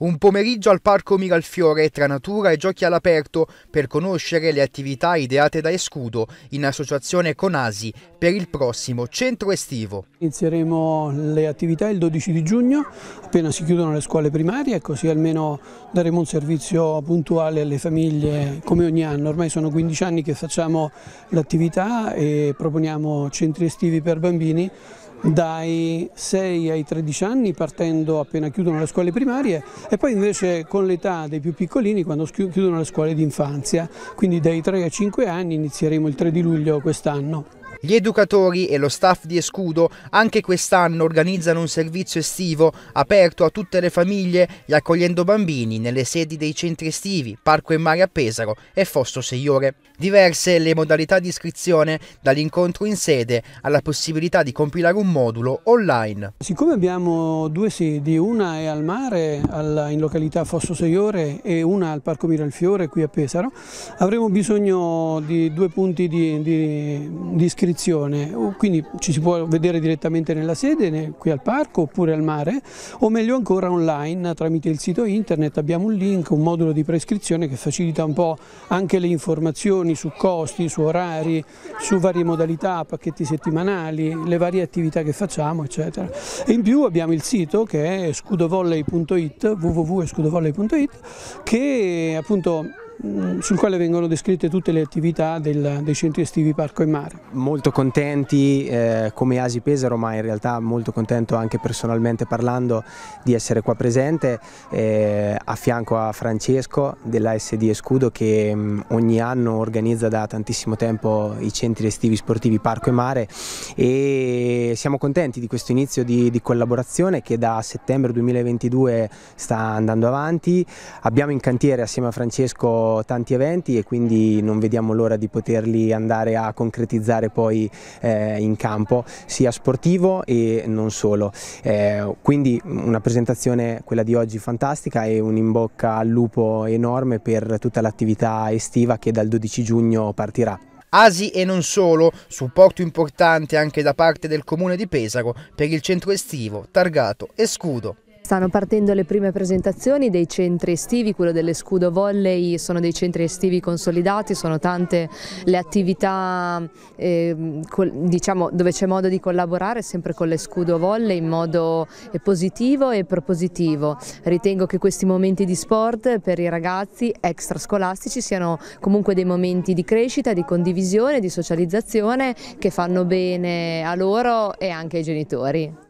Un pomeriggio al Parco Miralfiore tra natura e giochi all'aperto per conoscere le attività ideate da Escudo in associazione con ASI per il prossimo centro estivo. Inizieremo le attività il 12 di giugno, appena si chiudono le scuole primarie, così ecco, almeno daremo un servizio puntuale alle famiglie come ogni anno. Ormai sono 15 anni che facciamo l'attività e proponiamo centri estivi per bambini dai 6 ai 13 anni partendo appena chiudono le scuole primarie e poi invece con l'età dei più piccolini quando chiudono le scuole di infanzia, quindi dai 3 ai 5 anni inizieremo il 3 di luglio quest'anno. Gli educatori e lo staff di Escudo anche quest'anno organizzano un servizio estivo aperto a tutte le famiglie, e accogliendo bambini nelle sedi dei centri estivi, Parco e Mare a Pesaro e Fosso Seiore. Diverse le modalità di iscrizione, dall'incontro in sede alla possibilità di compilare un modulo online. Siccome abbiamo due sedi, una è al mare, in località Fosso Seiore e una al Parco Miralfiore qui a Pesaro, avremo bisogno di due punti di, di, di iscrizione iscrizione, quindi ci si può vedere direttamente nella sede, qui al parco oppure al mare, o meglio ancora online tramite il sito internet abbiamo un link, un modulo di prescrizione che facilita un po' anche le informazioni su costi, su orari, su varie modalità, pacchetti settimanali, le varie attività che facciamo eccetera. E in più abbiamo il sito che è scudovolley.it, www.scudovolley.it che appunto Mm, sul quale vengono descritte tutte le attività del, dei centri estivi Parco e Mare. Molto contenti eh, come Asi Pesaro ma in realtà molto contento anche personalmente parlando di essere qua presente eh, a fianco a Francesco dell'ASD Escudo che mh, mm, ogni anno organizza da tantissimo tempo i centri estivi sportivi Parco e Mare e siamo contenti di questo inizio di, di collaborazione che da settembre 2022 sta andando avanti. Abbiamo in cantiere assieme a Francesco tanti eventi e quindi non vediamo l'ora di poterli andare a concretizzare poi eh, in campo, sia sportivo e non solo. Eh, quindi una presentazione, quella di oggi, fantastica e un in bocca al lupo enorme per tutta l'attività estiva che dal 12 giugno partirà. Asi e non solo, supporto importante anche da parte del comune di Pesaro per il centro estivo, targato e scudo. Stanno partendo le prime presentazioni dei centri estivi, quello delle Scudo Volley sono dei centri estivi consolidati, sono tante le attività eh, diciamo, dove c'è modo di collaborare sempre con le Scudo Volley in modo eh, positivo e propositivo. Ritengo che questi momenti di sport per i ragazzi extrascolastici siano comunque dei momenti di crescita, di condivisione, di socializzazione che fanno bene a loro e anche ai genitori.